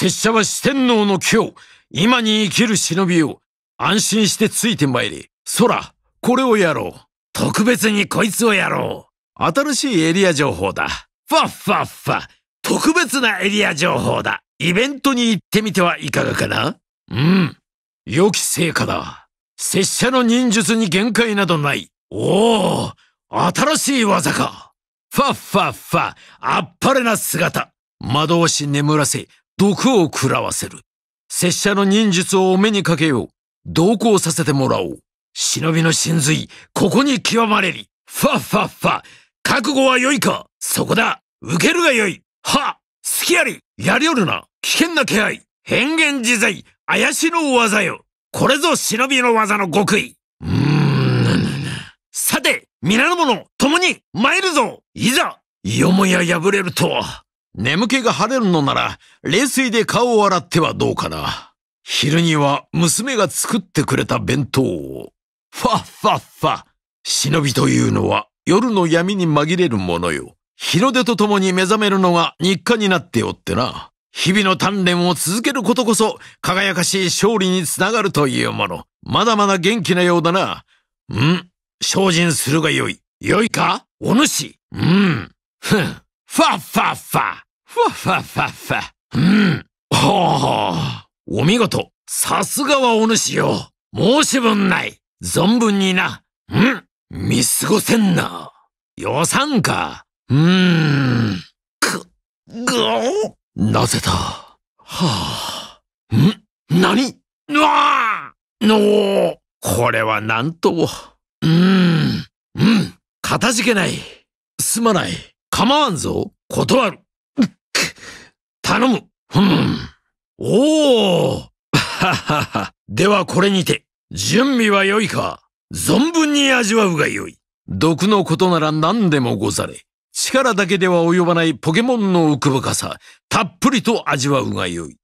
拙者は四天王の今日、今に生きる忍びを安心してついて参れ。空、これをやろう。特別にこいつをやろう。新しいエリア情報だ。ファッファッファ。特別なエリア情報だ。イベントに行ってみてはいかがかなうん。良き成果だ。拙者の忍術に限界などない。おお、新しい技か。ファッファッファ、あっぱれな姿。惑わし眠らせ、毒を食らわせる。拙者の忍術をお目にかけよう。同行させてもらおう。忍びの真髄、ここに極まれり。ファッファッファ。覚悟は良いかそこだ。受けるが良い。は好きあり。やりおるな。危険な気配。変幻自在。怪しの技よ。これぞ忍びの技の極意。うーん。さて、皆の者、共に参るぞ。いざ、よもや破れるとは。眠気が晴れるのなら、冷水で顔を洗ってはどうかな。昼には娘が作ってくれた弁当を。ファッファッファ。忍びというのは夜の闇に紛れるものよ。日の出とともに目覚めるのが日課になっておってな。日々の鍛錬を続けることこそ輝かしい勝利につながるというもの。まだまだ元気なようだな。うん。精進するがよい。よいかお主。うん。ふん。ファッファッファ。ふわふわふわふわ。うん。はあ。お見事。さすがはお主よ。申し分ない。存分にな。うん。見過ごせんな。予算か。うーん。く、ぐおなぜだ。はあ。んなにうわあのこれはなんとも。うーん。うん。かたじけない。すまない。構わんぞ。断る。頼むふん。おおははは。ではこれにて、準備は良いか存分に味わうが良い。毒のことなら何でもござれ。力だけでは及ばないポケモンの奥深さ、たっぷりと味わうが良い。